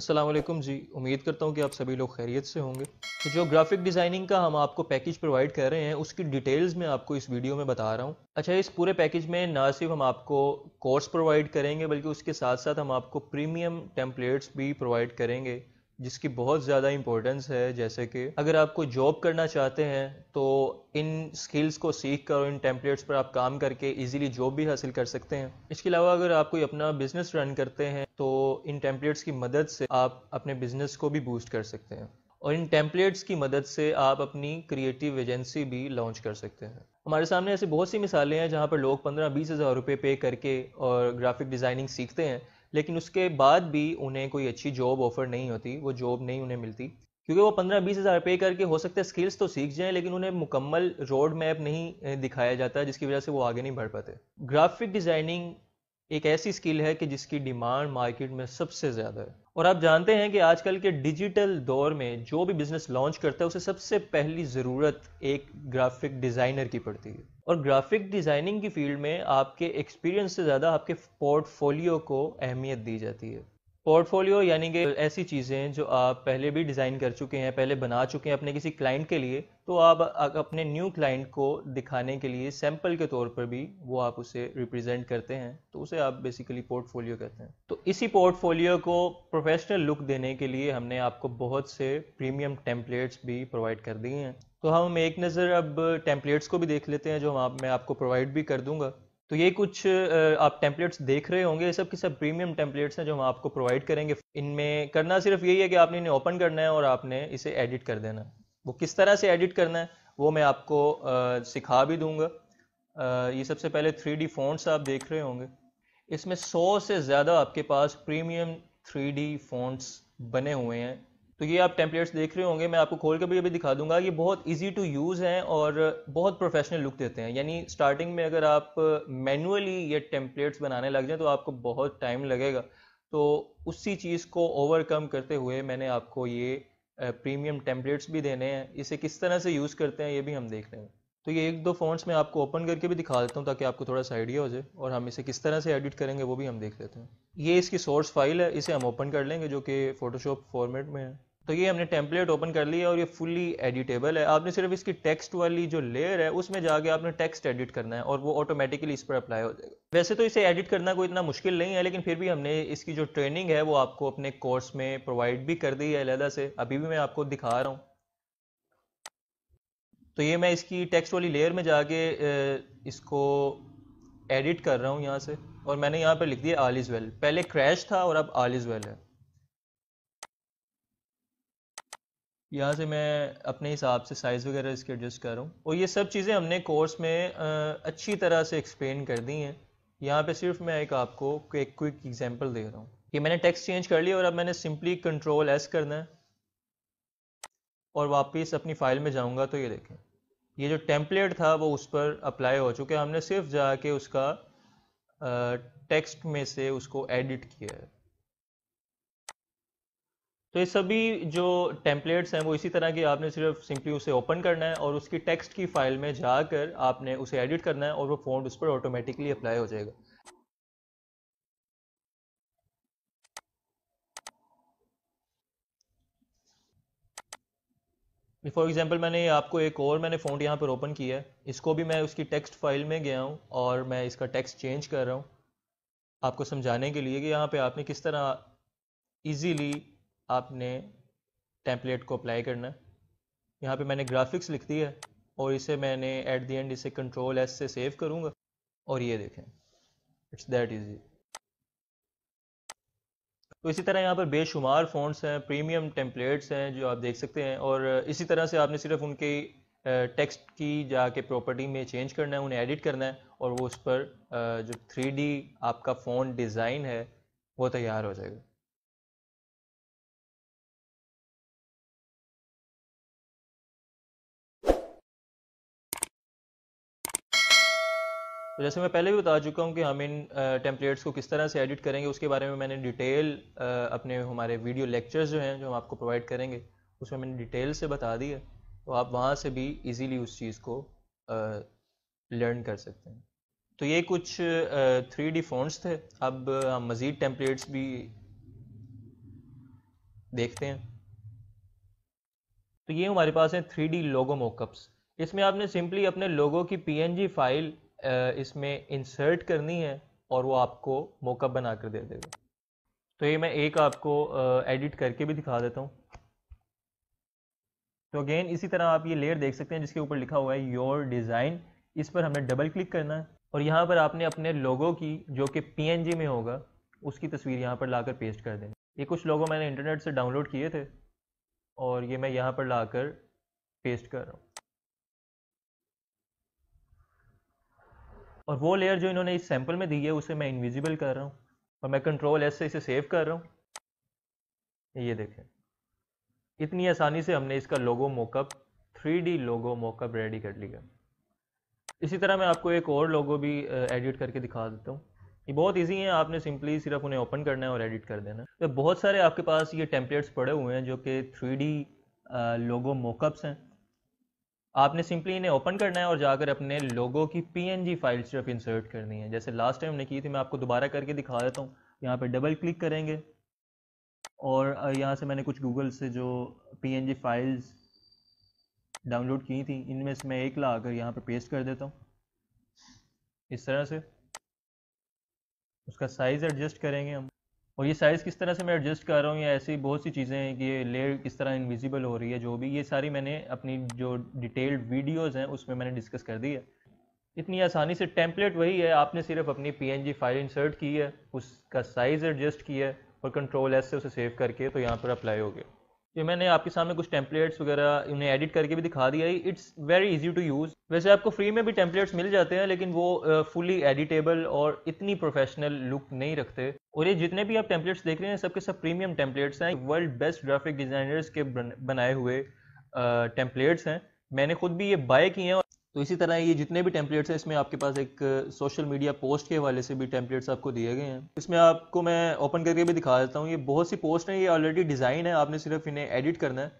असलम जी उम्मीद करता हूँ कि आप सभी लोग खैरियत से होंगे तो जो ग्राफिक डिज़ाइनिंग का हम आपको पैकेज प्रोवाइड कर रहे हैं उसकी डिटेल्स में आपको इस वीडियो में बता रहा हूँ अच्छा इस पूरे पैकेज में ना सिर्फ हम आपको कोर्स प्रोवाइड करेंगे बल्कि उसके साथ साथ हम आपको प्रीमियम टेम्पलेट्स भी प्रोवाइड करेंगे जिसकी बहुत ज़्यादा इम्पोर्टेंस है जैसे कि अगर आपको जॉब करना चाहते हैं तो इन स्किल्स को सीख कर इन टेम्पलेट्स पर आप काम करके इजीली जॉब भी हासिल कर सकते हैं इसके अलावा अगर आप कोई अपना बिजनेस रन करते हैं तो इन टेम्पलेट्स की मदद से आप अपने बिजनेस को भी बूस्ट कर सकते हैं और इन टेम्पलेट्स की मदद से आप अपनी क्रिएटिव एजेंसी भी लॉन्च कर सकते हैं हमारे सामने ऐसी बहुत सी मिसालें हैं जहाँ पर लोग पंद्रह बीस हज़ार रुपये पे करके और ग्राफिक डिज़ाइनिंग सीखते हैं लेकिन उसके बाद भी उन्हें कोई अच्छी जॉब ऑफर नहीं होती वो जॉब नहीं उन्हें मिलती क्योंकि वो पंद्रह बीस हज़ार पे करके हो सकता है स्किल्स तो सीख जाएं लेकिन उन्हें मुकम्मल रोड मैप नहीं दिखाया जाता जिसकी वजह से वो आगे नहीं बढ़ पाते ग्राफिक डिज़ाइनिंग एक ऐसी स्किल है कि जिसकी डिमांड मार्केट में सबसे ज़्यादा है और आप जानते हैं कि आजकल के डिजिटल दौर में जो भी बिजनेस लॉन्च करता है उसे सबसे पहली ज़रूरत एक ग्राफिक डिज़ाइनर की पड़ती है और ग्राफिक डिज़ाइनिंग की फील्ड में आपके एक्सपीरियंस से ज़्यादा आपके पोर्टफोलियो को अहमियत दी जाती है पोर्टफोलियो यानी कि ऐसी चीज़ें जो आप पहले भी डिज़ाइन कर चुके हैं पहले बना चुके हैं अपने किसी क्लाइंट के लिए तो आप अपने न्यू क्लाइंट को दिखाने के लिए सैम्पल के तौर पर भी वो आप उसे रिप्रेजेंट करते हैं तो उसे आप बेसिकली पोर्टफोलियो कहते हैं तो इसी पोर्टफोलियो को प्रोफेशनल लुक देने के लिए हमने आपको बहुत से प्रीमियम टेम्पलेट्स भी प्रोवाइड कर दिए हैं तो हम एक नज़र अब टेम्पलेट्स को भी देख लेते हैं जो हम आप, मैं आपको प्रोवाइड भी कर दूंगा तो ये कुछ आप टेम्पलेट्स देख रहे होंगे ये सब के सब प्रीमियम टेम्पलेट्स हैं जो हम आपको प्रोवाइड करेंगे इनमें करना सिर्फ यही है कि आपने इन्हें ओपन करना है और आपने इसे एडिट कर देना है वो किस तरह से एडिट करना है वो मैं आपको सिखा भी दूंगा ये सबसे पहले थ्री डी आप देख रहे होंगे इसमें सौ से ज़्यादा आपके पास प्रीमियम थ्री डी बने हुए हैं तो ये आप टेम्पलेट्स देख रहे होंगे मैं आपको खोल के भी अभी दिखा दूंगा ये बहुत इजी टू यूज़ हैं और बहुत प्रोफेशनल लुक देते हैं यानी स्टार्टिंग में अगर आप मैनुअली ये टेम्पलेट्स बनाने लग जाएं तो आपको बहुत टाइम लगेगा तो उसी चीज़ को ओवरकम करते हुए मैंने आपको ये प्रीमियम टेम्पलेट्स भी देने हैं इसे किस तरह से यूज़ करते हैं ये भी हम देख लेंगे तो ये एक दो फोन मैं आपको ओपन करके भी दिखा देता हूँ ताकि आपको थोड़ा सा आइडिया हो जाए और हम इसे किस तरह से एडिट करेंगे वो भी हम देख लेते हैं ये इसकी सोर्स फाइल है इसे हम ओपन कर लेंगे जो कि फ़ोटोशॉप फॉर्मेट में है तो ये हमने टेम्पलेट ओपन कर लिया और ये फुल्ली एडिटेबल है आपने सिर्फ इसकी टेक्स्ट वाली जो लेयर है उसमें जाके आपने टेक्स्ट एडिट करना है और वो ऑटोमेटिकली इस पर अप्लाई हो जाएगा वैसे तो इसे एडिट करना कोई इतना मुश्किल नहीं है लेकिन फिर भी हमने इसकी जो ट्रेनिंग है वो आपको अपने कोर्स में प्रोवाइड भी कर दी है अलहदा से अभी भी मैं आपको दिखा रहा हूँ तो ये मैं इसकी टेक्स्ट वाली लेयर में जाके इसको एडिट कर रहा हूँ यहाँ से और मैंने यहाँ पर लिख दिया आलिज वेल पहले क्रैश था और अब आलिज वेल है यहाँ से मैं अपने हिसाब से साइज़ वगैरह इसके एडजस्ट कर रहा हूँ और ये सब चीज़ें हमने कोर्स में अच्छी तरह से एक्सप्लेन कर दी हैं यहाँ पे सिर्फ मैं एक आपको एक क्विक एग्जांपल दे रहा हूँ ये मैंने टेक्स्ट चेंज कर लिया और अब मैंने सिंपली कंट्रोल एस करना है और वापस अपनी फाइल में जाऊँगा तो ये देखें ये जो टेम्पलेट था वो उस पर अप्लाई हो चुका है हमने सिर्फ जाके उसका टेक्स्ट में से उसको एडिट किया है तो ये सभी जो टेम्पलेट्स हैं वो इसी तरह की आपने सिर्फ सिंपली उसे ओपन करना है और उसकी टेक्स्ट की फाइल में जाकर आपने उसे एडिट करना है और वो फोन उस पर ऑटोमेटिकली अप्लाई हो जाएगा फॉर एग्जाम्पल मैंने आपको एक और मैंने फोन यहाँ पर ओपन किया है इसको भी मैं उसकी टेक्स्ट फाइल में गया हूँ और मैं इसका टेक्स्ट चेंज कर रहा हूँ आपको समझाने के लिए कि यहाँ पे आपने किस तरह इजीली आपने टेम्पलेट को अप्लाई करना है यहाँ पे मैंने ग्राफिक्स लिख दी है और इसे मैंने एट दी एंड इसे कंट्रोल एस से सेव करूँगा और ये देखें इट्स दैट इजी तो इसी तरह यहाँ पर बेशुमार फ़ॉन्ट्स हैं प्रीमियम टेम्पलेट्स हैं जो आप देख सकते हैं और इसी तरह से आपने सिर्फ उनके टेक्स्ट की जाके प्रॉपर्टी में चेंज करना है उन्हें एडिट करना है और वो उस पर जो थ्री आपका फ़ोन डिज़ाइन है वो तैयार हो जाएगा तो जैसे मैं पहले भी बता चुका हूँ कि हम इन टेम्पलेट्स को किस तरह से एडिट करेंगे उसके बारे में मैंने डिटेल अपने हमारे वीडियो लेक्चर्स जो हैं जो हम आपको प्रोवाइड करेंगे उसमें मैंने डिटेल से बता दी है तो आप वहाँ से भी इजीली उस चीज़ को लर्न कर सकते हैं तो ये कुछ थ्री डी फोन्स थे अब हम मज़ीद टेम्पलेट्स भी देखते हैं तो ये हमारे पास हैं थ्री डी लोगो मोकअप्स इसमें आपने सिंपली अपने लोगों की पी फाइल इसमें इंसर्ट करनी है और वो आपको मोकअप बना कर दे देगा तो ये मैं एक आपको एडिट करके भी दिखा देता हूँ तो अगेन इसी तरह आप ये लेयर देख सकते हैं जिसके ऊपर लिखा हुआ है योर डिज़ाइन इस पर हमने डबल क्लिक करना है और यहाँ पर आपने अपने लोगों की जो कि पी में होगा उसकी तस्वीर यहाँ पर लाकर पेस्ट कर देना ये कुछ लोगों मैंने इंटरनेट से डाउनलोड किए थे और ये मैं यहाँ पर लाकर पेस्ट कर रहा हूँ और वो लेयर जो इन्होंने इस सैंपल में दी है उसे मैं इनविजिबल कर रहा हूँ और मैं कंट्रोल ऐसे इसे सेव कर रहा हूँ ये देखें इतनी आसानी से हमने इसका logo mockup three D logo mockup ready कर लिया इसी तरह मैं आपको एक और लोगो भी एडिट करके दिखा देता हूँ ये बहुत इजी है आपने सिंपली सिर्फ उन्हें ओपन करना है और एडिट कर देना तो बहुत सारे आपके पास ये टेम्पलेट्स पड़े हुए हैं जो कि थ्री डी लोगो मोकअप्स हैं आपने सिंपली इन्हें ओपन करना है और जाकर अपने लोगों की जी फाइल सिर्फ इंसर्ट करनी है जैसे लास्ट टाइम हमने की थी मैं आपको दोबारा करके दिखा देता हूँ यहाँ पे डबल क्लिक करेंगे और यहाँ से मैंने कुछ गूगल से जो जी फाइल्स डाउनलोड की थी इनमें से मैं एक ला कर यहाँ पर पे पेस्ट कर देता हूँ इस तरह से उसका साइज़ एडजस्ट करेंगे हम और ये साइज़ किस तरह से मैं एडजस्ट कर रहा हूँ या ऐसी बहुत सी चीज़ें हैं कि ये लेयर किस तरह इनविजिबल हो रही है जो भी ये सारी मैंने अपनी जो डिटेल्ड वीडियोज़ हैं उसमें मैंने डिस्कस कर दी है इतनी आसानी से टेम्पलेट वही है आपने सिर्फ अपनी पी फाइल इंसर्ट की है उसका साइज़ एडजस्ट किया है और कंट्रोल एस से उसे सेव करके तो यहाँ पर अप्लाई हो गया ये मैंने आपके सामने कुछ टेम्पलेट्स वगैरह इन्हें एडिट करके भी दिखा दिया है it's very easy to use वैसे आपको फ्री में भी टेम्पलेट्स मिल जाते हैं लेकिन वो फुली एडिटेबल और इतनी प्रोफेशनल लुक नहीं रखते और ये जितने भी आप टेम्पलेट्स देख रहे हैं सबके सब प्रीमियम टेम्पलेट्स हैं वर्ल्ड बेस्ट ग्राफिक डिज़ाइनर्स के बनाए हुए टेम्पलेट्स हैं मैंने खुद भी ये बाय किए हैं तो इसी तरह ये जितने भी टेम्पलेट्स हैं इसमें आपके पास एक सोशल मीडिया पोस्ट के हवाले से भी टेम्पलेट्स आपको दिए गए हैं इसमें आपको मैं ओपन करके भी दिखा देता हूँ ये बहुत सी पोस्ट हैं ये ऑलरेडी डिज़ाइन है आपने सिर्फ इन्हें एडिट करना है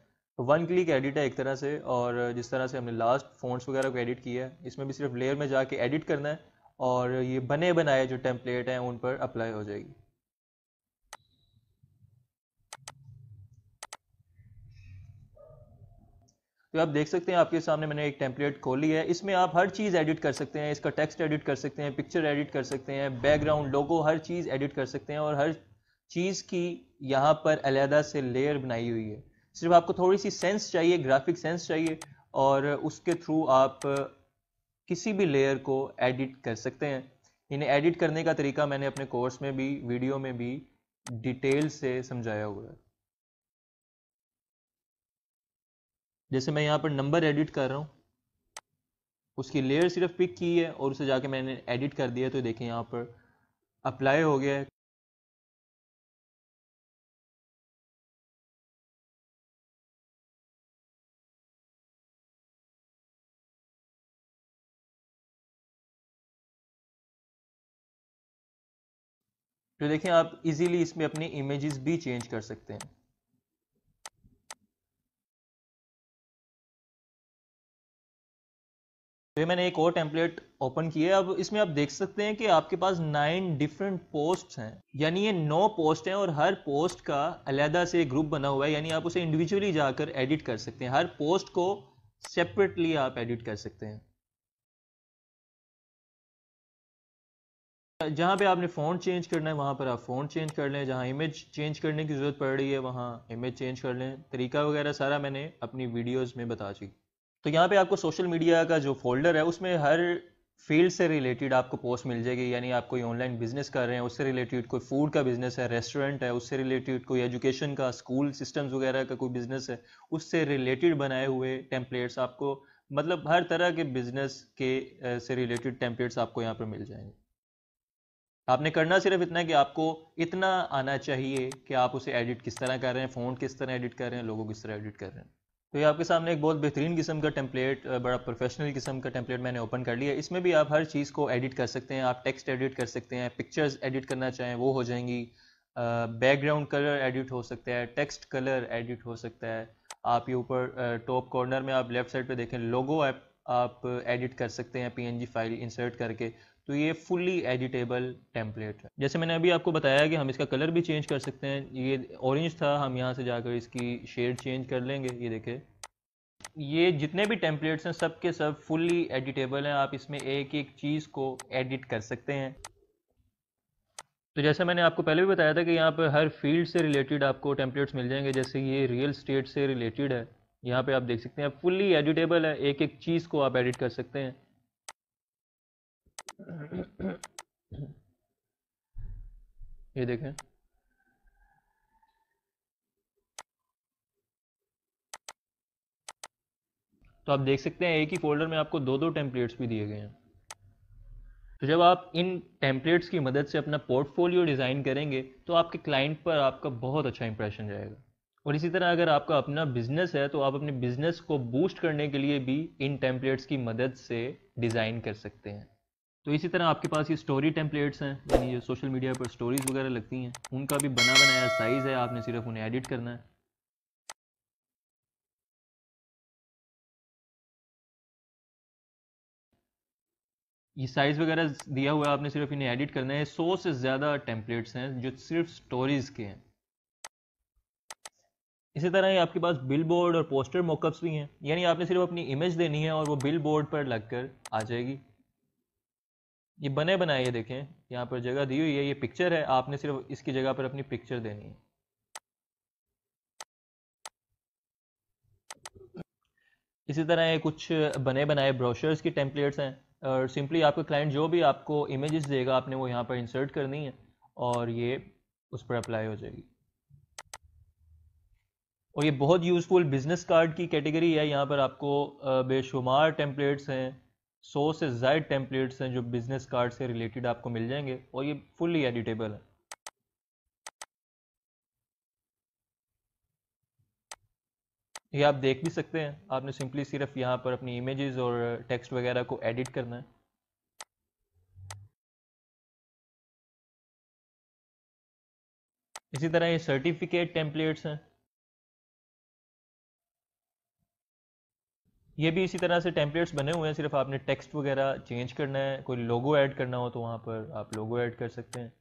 वन क्लिक एडिट है एक तरह से और जिस तरह से हमने लास्ट फ़ॉन्ट्स वगैरह को एडिट किया है इसमें भी सिर्फ लेयर में जाके एडिट करना है और ये बने बनाए जो टेम्पलेट हैं उन पर अप्लाई हो जाएगी तो आप देख सकते हैं आपके सामने मैंने एक टेम्पलेट खोली है इसमें आप हर चीज़ एडिट कर सकते हैं इसका टेक्स्ट एडिट कर सकते हैं पिक्चर एडिट कर सकते हैं बैकग्राउंड लोगो हर चीज़ एडिट कर सकते हैं और हर चीज़ की यहाँ पर अलहदा से लेयर बनाई हुई है सिर्फ आपको थोड़ी सी सेंस चाहिए ग्राफिक सेंस चाहिए और उसके थ्रू आप किसी भी लेयर को एडिट कर सकते हैं इन्हें एडिट करने का तरीका मैंने अपने कोर्स में भी वीडियो में भी डिटेल से समझाया हुआ है जैसे मैं यहाँ पर नंबर एडिट कर रहा हूँ उसकी लेयर सिर्फ पिक की है और उसे जाके मैंने एडिट कर दिया तो देखें यहाँ पर अप्लाई हो गया है तो देखें आप इजीली इसमें अपनी इमेजेस भी चेंज कर सकते हैं तो ये मैंने एक और टेम्पलेट ओपन किया अब इसमें आप देख सकते हैं कि आपके पास नाइन डिफरेंट पोस्ट हैं यानी ये नौ पोस्ट हैं और हर पोस्ट का अलहदा से ग्रुप बना हुआ है यानी आप उसे इंडिविजुअली जाकर एडिट कर सकते हैं हर पोस्ट को सेपरेटली आप एडिट कर सकते हैं जहाँ पे आपने फोन चेंज करना है वहाँ पर आप फोन चेंज कर लें जहाँ इमेज चेंज करने की ज़रूरत पड़ रही है वहाँ इमेज चेंज कर लें तरीका वगैरह सारा मैंने अपनी वीडियोस में बता चुकी तो यहाँ पे आपको सोशल मीडिया का जो फोल्डर है उसमें हर फील्ड से रिलेटेड आपको पोस्ट मिल जाएगी यानी आप कोई ऑनलाइन बिजनेस कर रहे हैं उससे रिलेटेड कोई फूड का बिजनेस है रेस्टोरेंट है उससे रिलेटेड कोई एजुकेशन का स्कूल सिस्टम्स वगैरह का कोई बिजनेस है उससे रिलेटेड बनाए हुए टेम्पलेट्स आपको मतलब हर तरह के बिजनेस के से रिलेटेड टेम्पलेट्स आपको यहाँ पर मिल जाएंगे आपने करना सिर्फ इतना है कि आपको इतना आना चाहिए कि आप उसे एडिट किस तरह कर रहे हैं फ़ोन किस तरह एडिट कर रहे हैं लोगों किस तरह एडिट कर रहे हैं तो ये आपके सामने एक बहुत बेहतरीन किस्म का टेम्पलेट बड़ा प्रोफेशनल किस्म का टेम्पलेट मैंने ओपन कर लिया इसमें भी आप हर चीज़ को एडिट कर सकते हैं आप टेक्स्ट एडिट कर सकते हैं पिक्चर्स एडिट करना चाहें वो हो जाएंगी बैकग्राउंड कलर एडिट हो सकता है टेक्स्ट कलर एडिट हो सकता है आप ये ऊपर टॉप कॉर्नर में आप लेफ्ट साइड पर देखें लोगो आप, आप एडिट कर सकते हैं पी फाइल इंसर्ट करके तो ये फुल्ली एडिटेबल टेम्पलेट है जैसे मैंने अभी आपको बताया कि हम इसका कलर भी चेंज कर सकते हैं ये ऑरेंज था हम यहाँ से जाकर इसकी शेड चेंज कर लेंगे ये देखे ये जितने भी टेम्पलेट्स हैं सब के सब फुल्ली एडिटेबल हैं आप इसमें एक एक चीज़ को एडिट कर सकते हैं तो जैसे मैंने आपको पहले भी बताया था कि यहाँ पर हर फील्ड से रिलेटेड आपको टेम्पलेट्स मिल जाएंगे जैसे ये रियल स्टेट से रिलेटेड है यहाँ पे आप देख सकते हैं फुल्ली एडिटेबल है एक एक चीज़ को आप एडिट कर सकते हैं ये देखें तो आप देख सकते हैं एक ही फोल्डर में आपको दो दो टेम्पलेट्स भी दिए गए हैं तो जब आप इन टेम्पलेट्स की मदद से अपना पोर्टफोलियो डिज़ाइन करेंगे तो आपके क्लाइंट पर आपका बहुत अच्छा इंप्रेशन जाएगा और इसी तरह अगर आपका अपना बिजनेस है तो आप अपने बिजनेस को बूस्ट करने के लिए भी इन टेम्पलेट्स की मदद से डिज़ाइन कर सकते हैं तो इसी तरह आपके पास ये स्टोरी टेम्पलेट्स हैं यानी जो सोशल मीडिया पर स्टोरीज वगैरह लगती हैं उनका भी बना बनाया साइज़ है आपने सिर्फ उन्हें एडिट करना है ये साइज़ वगैरह दिया हुआ है आपने सिर्फ इन्हें एडिट करना है सौ से ज़्यादा टेम्पलेट्स हैं जो सिर्फ स्टोरीज़ के हैं इसी तरह ही आपके पास बिल बोर्ड और पोस्टर मोकअप्स भी हैं यानी आपने सिर्फ अपनी इमेज देनी है और वो बिल बोर्ड पर लगकर आ जाएगी ये बने बनाए ये देखें यहाँ पर जगह दी हुई है ये पिक्चर है आपने सिर्फ इसकी जगह पर अपनी पिक्चर देनी है इसी तरह ये कुछ बने बनाए ब्रोशर्स की टेम्पलेट्स हैं और सिंपली आपका क्लाइंट जो भी आपको इमेजेस देगा आपने वो यहाँ पर इंसर्ट करनी है और ये उस पर अप्लाई हो जाएगी और ये बहुत यूज़फुल बिजनेस कार्ड की कैटेगरी है यहाँ पर आपको बेशुमार टेम्पलेट्स हैं सौ से ज़ायद टेम्पलेट्स हैं जो बिज़नेस कार्ड से रिलेटेड आपको मिल जाएंगे और ये फुल्ली एडिटेबल है ये आप देख भी सकते हैं आपने सिंपली सिर्फ यहाँ पर अपनी इमेजेस और टेक्स्ट वगैरह को एडिट करना है इसी तरह ये सर्टिफिकेट टेम्पलेट्स हैं ये भी इसी तरह से टेम्पलेट्स बने हुए हैं सिर्फ आपने टेक्स्ट वगैरह चेंज करना है कोई लोगो ऐड करना हो तो वहाँ पर आप लोगो ऐड कर सकते हैं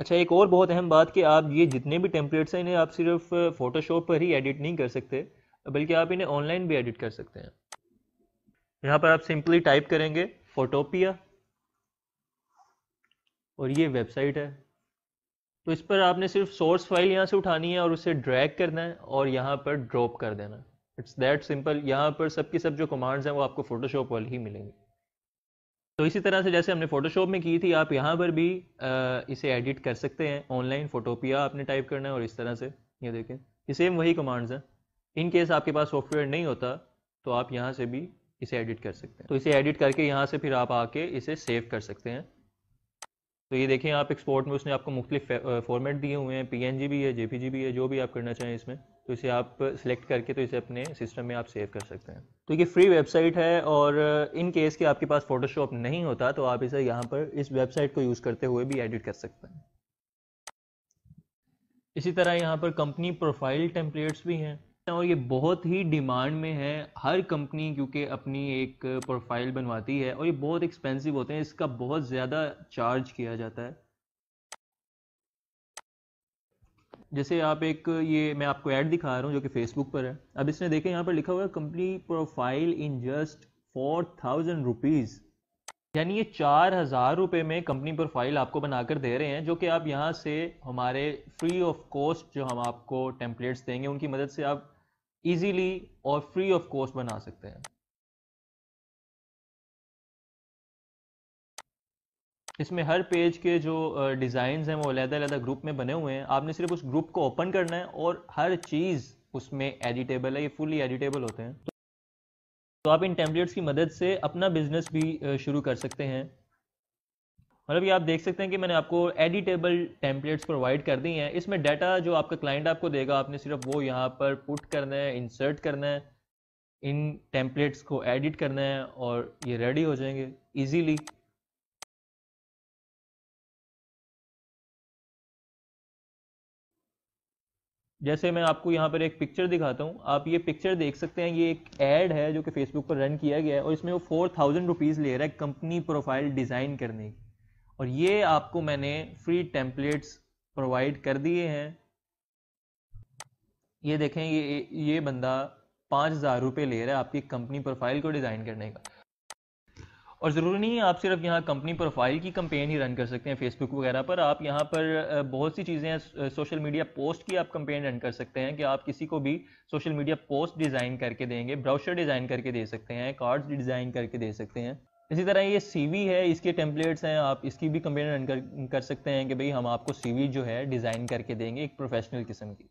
अच्छा एक और बहुत अहम बात कि आप ये जितने भी टेम्पलेट्स हैं इन्हें आप सिर्फ फोटोशॉप पर ही एडिट नहीं कर सकते बल्कि आप इन्हें ऑनलाइन भी एडिट कर सकते हैं यहाँ पर आप सिंपली टाइप करेंगे फोटोपिया और ये वेबसाइट है तो इस पर आपने सिर्फ सोर्स फाइल यहाँ से उठानी है और उसे ड्रैग करना है और यहाँ पर ड्रॉप कर देना इट्स दैट सिंपल यहाँ पर सब की सब जो कमांड्स हैं वो आपको फोटोशॉप वाली ही मिलेंगे तो इसी तरह से जैसे हमने फोटोशॉप में की थी आप यहाँ पर भी आ, इसे एडिट कर सकते हैं ऑनलाइन फोटोपिया आपने टाइप करना है और इस तरह से ये देखें ये सेम वही कमांड्स हैं इन केस आपके पास सॉफ्टवेयर नहीं होता तो आप यहाँ से भी इसे एडिट कर सकते हैं तो इसे एडिट करके यहाँ से फिर आप आके इसे सेव कर सकते हैं तो ये देखें आप एक्सपोर्ट में उसने आपको मुख्तलिफ फॉर्मेट दिए हुए हैं पी भी है जे भी है जो भी आप करना चाहें इसमें तो इसे आप सिलेक्ट करके तो इसे अपने सिस्टम में आप सेव कर सकते हैं तो ये फ्री वेबसाइट है और इन केस के आपके पास फोटोशॉप नहीं होता तो आप इसे यहाँ पर इस वेबसाइट को यूज़ करते हुए भी एडिट कर सकते हैं इसी तरह यहाँ पर कंपनी प्रोफाइल टेम्पलेट्स भी हैं और ये बहुत ही डिमांड में है हर कंपनी क्योंकि अपनी एक प्रोफाइल बनवाती है और ये बहुत एक्सपेंसिव होते हैं इसका बहुत ज़्यादा चार्ज किया जाता है जैसे आप एक ये मैं आपको ऐड दिखा रहा हूँ जो कि फेसबुक पर है अब इसने देखें यहाँ पर लिखा हुआ है company profile in just four thousand rupees यानी ये चार हज़ार रुपये में कंपनी प्रोफाइल आपको बनाकर दे रहे हैं जो कि आप यहाँ से हमारे फ्री ऑफ कॉस्ट जो हम आपको टेम्पलेट्स देंगे उनकी मदद से आप इजीली और फ्री ऑफ कॉस्ट बना सकते हैं इसमें हर पेज के जो डिज़ाइन हैं वो अलहदा अलहदा ग्रुप में बने हुए हैं आपने सिर्फ उस ग्रुप को ओपन करना है और हर चीज़ उसमें एडिटेबल है ये फुली एडिटेबल होते हैं तो आप इन टेम्पलेट्स की मदद से अपना बिजनेस भी शुरू कर सकते हैं मतलब ये आप देख सकते हैं कि मैंने आपको एडिटेबल टेम्पलेट्स प्रोवाइड कर दी हैं इसमें डाटा जो आपका क्लाइंट आपको देगा आपने सिर्फ वो यहाँ पर पुट करना है इंसर्ट करना है इन टेम्पलेट्स को एडिट करना है और ये रेडी हो जाएंगे इजीली जैसे मैं आपको यहाँ पर एक पिक्चर दिखाता हूँ आप ये पिक्चर देख सकते हैं ये एक एड है जो कि फेसबुक पर रन किया गया है और इसमें वो फोर थाउजेंड रुपीज़ ले रहा है कंपनी प्रोफाइल डिज़ाइन करने की और ये आपको मैंने फ्री टेम्पलेट्स प्रोवाइड कर दिए हैं ये देखें ये ये बंदा पाँच हज़ार रुपये ले रहा है आपकी कंपनी प्रोफाइल को डिज़ाइन करने का और ज़रूरी नहीं है आप सिर्फ यहाँ कंपनी प्रोफाइल की कंपेन ही रन कर सकते हैं फेसबुक वगैरह पर आप यहाँ पर बहुत सी चीज़ें हैं सोशल मीडिया पोस्ट की आप कंपेन रन कर सकते हैं कि आप किसी को भी सोशल मीडिया पोस्ट डिज़ाइन करके देंगे ब्राउशर डिज़ाइन करके दे सकते हैं कार्ड्स डिज़ाइन करके दे सकते हैं इसी तरह ये सी है इसके टेम्पलेट्स हैं आप इसकी भी कंप्लेन रन कर, कर सकते हैं कि भाई हम आपको सी जो है डिज़ाइन करके देंगे एक प्रोफेशनल किस्म की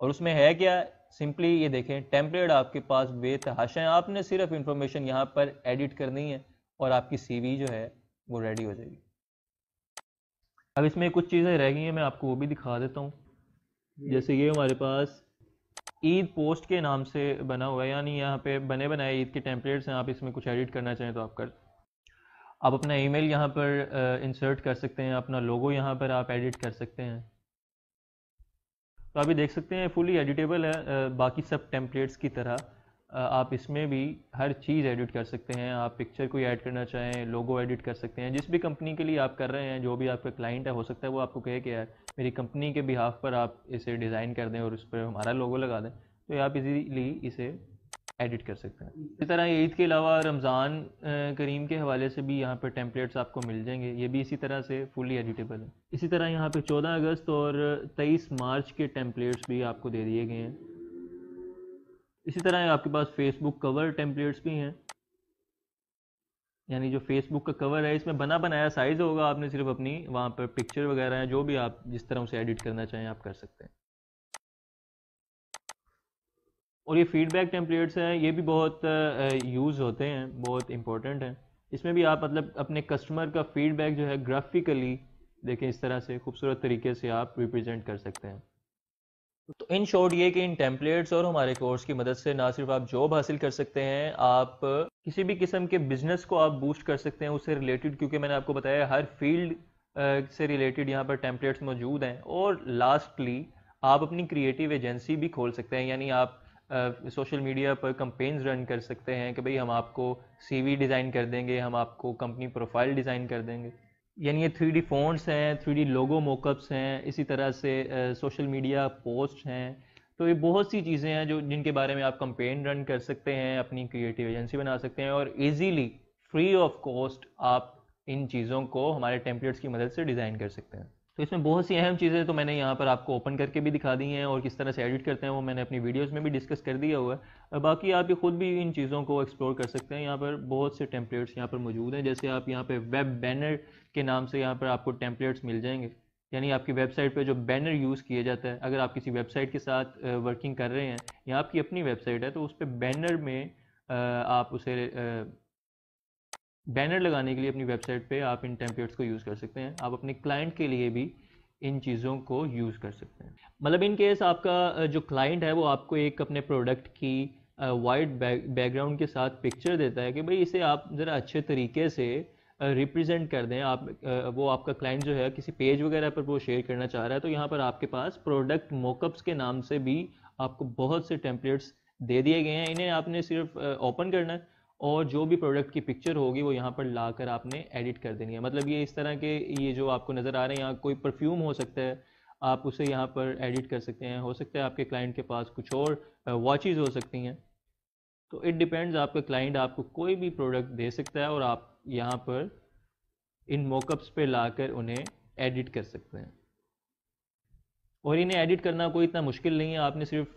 और उसमें है क्या सिंपली ये देखें टेम्पलेट आपके पास बेतहाशा है आपने सिर्फ इंफॉर्मेशन यहाँ पर एडिट करनी है और आपकी सी जो है वो रेडी हो जाएगी अब इसमें कुछ चीज़ें रह गई हैं मैं आपको वो भी दिखा देता हूँ जैसे ये हमारे पास ईद पोस्ट के नाम से बना हुआ है यानी यहाँ पे बने बनाए ईद के टेम्पलेट्स हैं आप इसमें कुछ एडिट करना चाहें तो आप कर आप अपना ईमेल यहाँ पर इंसर्ट कर सकते हैं अपना लोगो यहाँ पर आप एडिट कर सकते हैं तो आप ये देख सकते हैं फुली एडिटेबल है बाकी सब टेम्पलेट्स की तरह आप इसमें भी हर चीज़ एडिट कर सकते हैं आप पिक्चर कोई ऐड करना चाहें लोगो एडिट कर सकते हैं जिस भी कंपनी के लिए आप कर रहे हैं जो भी आपका क्लाइंट है हो सकता है वो आपको कहे कि यार मेरी कंपनी के बिहाफ पर आप इसे डिज़ाइन कर दें और उस पर हमारा लोगो लगा दें तो आप इजीली इसे एडिट कर सकते हैं इसी तरह ईद के अलावा रमज़ान करीम के हवाले से भी यहाँ पर टेम्पलेट्स आपको मिल जाएंगे ये भी इसी तरह से फुली एडिटेबल है इसी तरह यहाँ पर चौदह अगस्त और तेईस मार्च के टेम्पलेट्स भी आपको दे दिए गए हैं इसी तरह आपके पास फेसबुक कवर टेम्पलेट्स भी हैं यानी जो फेसबुक का कवर है इसमें बना बनाया साइज़ होगा आपने सिर्फ अपनी वहाँ पर पिक्चर वगैरह है जो भी आप जिस तरह उसे एडिट करना चाहें आप कर सकते हैं और ये फीडबैक टेम्पलेट्स हैं ये भी बहुत यूज़ होते हैं बहुत इंपॉर्टेंट हैं इसमें भी आप मतलब अपने कस्टमर का फीडबैक जो है ग्राफिकली देखें इस तरह से खूबसूरत तरीके से आप रिप्रेजेंट कर सकते हैं तो इन शॉर्ट ये कि इन टेम्पलेट्स और हमारे कोर्स की मदद से ना सिर्फ आप जॉब हासिल कर सकते हैं आप किसी भी किस्म के बिजनेस को आप बूस्ट कर सकते हैं उससे रिलेटेड क्योंकि मैंने आपको बताया हर फील्ड से रिलेटेड यहाँ पर टेम्पलेट्स मौजूद हैं और लास्टली आप अपनी क्रिएटिव एजेंसी भी खोल सकते हैं यानी आप सोशल मीडिया पर कंपेन्स रन कर सकते हैं कि भाई हम आपको सी डिज़ाइन कर देंगे हम आपको कंपनी प्रोफाइल डिज़ाइन कर देंगे यानी ये थ्री डी फोन्स हैं थ्री डी लोगो मोकअप्स हैं इसी तरह से सोशल मीडिया पोस्ट हैं तो ये बहुत सी चीज़ें हैं जो जिनके बारे में आप कंपेन रन कर सकते हैं अपनी क्रिएटिव एजेंसी बना सकते हैं और ईज़ीली फ्री ऑफ कॉस्ट आप इन चीज़ों को हमारे टेम्पलेट्स की मदद से डिज़ाइन कर सकते हैं तो इसमें बहुत सी अहम चीज़ें तो मैंने यहाँ पर आपको ओपन करके भी दिखा दी हैं और किस तरह से एडिट करते हैं वो मैंने अपनी वीडियोस में भी डिस्कस कर दिया हुआ है बाकी आप खुद भी इन चीज़ों को एक्सप्लोर कर सकते हैं यहाँ पर बहुत से टेम्पलेट्स यहाँ पर मौजूद हैं जैसे आप यहाँ पर वेब बैनर के नाम से यहाँ पर आपको टेम्पलेट्स मिल जाएंगे यानी आपकी वेबसाइट पे जो बैनर यूज़ किया जाता है अगर आप किसी वेबसाइट के साथ वर्किंग कर रहे हैं या आपकी अपनी वेबसाइट है तो उस पर बैनर में आप उसे बैनर लगाने के लिए अपनी वेबसाइट पे आप इन टेम्पलेट्स को यूज़ कर सकते हैं आप अपने क्लाइंट के लिए भी इन चीज़ों को यूज़ कर सकते हैं मतलब इन केस आपका जो क्लाइंट है वो आपको एक अपने प्रोडक्ट की वाइट बैकग्राउंड के साथ पिक्चर देता है कि भाई इसे आप ज़रा अच्छे तरीके से रिप्रेजेंट कर दें आप वो आपका क्लाइंट जो है किसी पेज वगैरह पर वो शेयर करना चाह रहा है तो यहाँ पर आपके पास प्रोडक्ट मोकअप्स के नाम से भी आपको बहुत से टेम्पलेट्स दे दिए गए हैं इन्हें आपने सिर्फ ओपन करना है और जो भी प्रोडक्ट की पिक्चर होगी वो यहाँ पर ला कर आपने एडिट कर देनी है मतलब ये इस तरह के ये जो आपको नज़र आ रहे हैं यहाँ कोई परफ्यूम हो सकता है आप उसे यहाँ पर एडिट कर सकते हैं हो सकता है आपके क्लाइंट के पास कुछ और वॉचेज़ हो सकती हैं तो इट डिपेंड्स आपका क्लाइंट आपको कोई भी प्रोडक्ट दे सकता है और आप यहाँ पर इन मोकअप्स पर लाकर उन्हें एडिट कर सकते हैं और इन्हें एडिट करना कोई इतना मुश्किल नहीं है आपने सिर्फ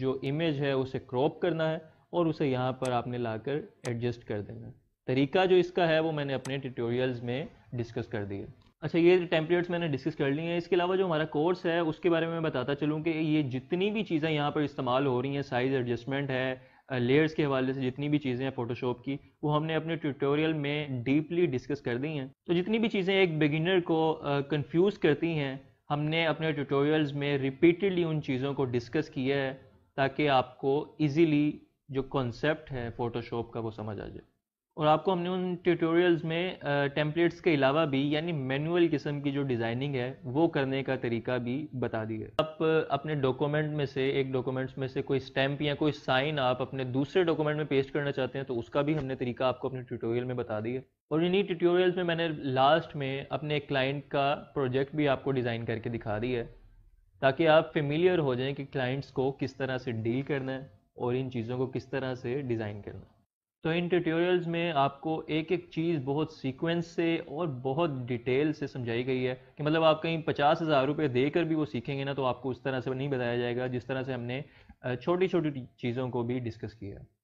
जो इमेज है उसे क्रॉप करना है और उसे यहाँ पर आपने लाकर एडजस्ट कर देना तरीका जो इसका है वो मैंने अपने ट्यूटोरियल्स में डिस्कस कर दिया अच्छा ये टेम्पलेट्स मैंने डिस्कस कर लिए हैं इसके अलावा जो हमारा कोर्स है उसके बारे में मैं बताता चलूँ कि ये जितनी भी चीज़ें यहाँ पर इस्तेमाल हो रही हैं साइज़ एडजस्टमेंट है लेयर्स के हवाले से जितनी भी चीज़ें हैं फोटोशॉप की वो हमने अपने ट्यूटोरियल में डीपली डिस्कस कर दी हैं तो जितनी भी चीज़ें एक बिगिनर को कन्फ्यूज़ करती हैं हमने अपने ट्यूटोरियल्स में रिपीटेडली उन चीज़ों को डिस्कस किया है ताकि आपको ईजीली जो कॉन्सेप्ट है फ़ोटोशॉप का वो समझ आ जाए और आपको हमने उन ट्यूटोरियल्स में टेम्पलेट्स के अलावा भी यानी मैनुअल किस्म की जो डिज़ाइनिंग है वो करने का तरीका भी बता दिया आप अपने डॉक्यूमेंट में से एक डॉक्यूमेंट्स में से कोई स्टैम्प या कोई साइन आप अपने दूसरे डॉक्यूमेंट में पेस्ट करना चाहते हैं तो उसका भी हमने तरीका आपको अपने ट्यूटोरियल में बता दिया और इन्हीं ट्यूटोरियल्स में मैंने लास्ट में अपने क्लाइंट का प्रोजेक्ट भी आपको डिज़ाइन करके दिखा दिया है ताकि आप फेमिलियर हो जाएं कि क्लाइंट्स को किस तरह से डील करना है और इन चीज़ों को किस तरह से डिज़ाइन करना तो इन ट्यूटोरियल्स में आपको एक एक चीज़ बहुत सीक्वेंस से और बहुत डिटेल से समझाई गई है कि मतलब आप कहीं पचास हज़ार रुपये देकर भी वो सीखेंगे ना तो आपको उस तरह से नहीं बताया जाएगा जिस तरह से हमने छोटी छोटी चीज़ों को भी डिस्कस किया है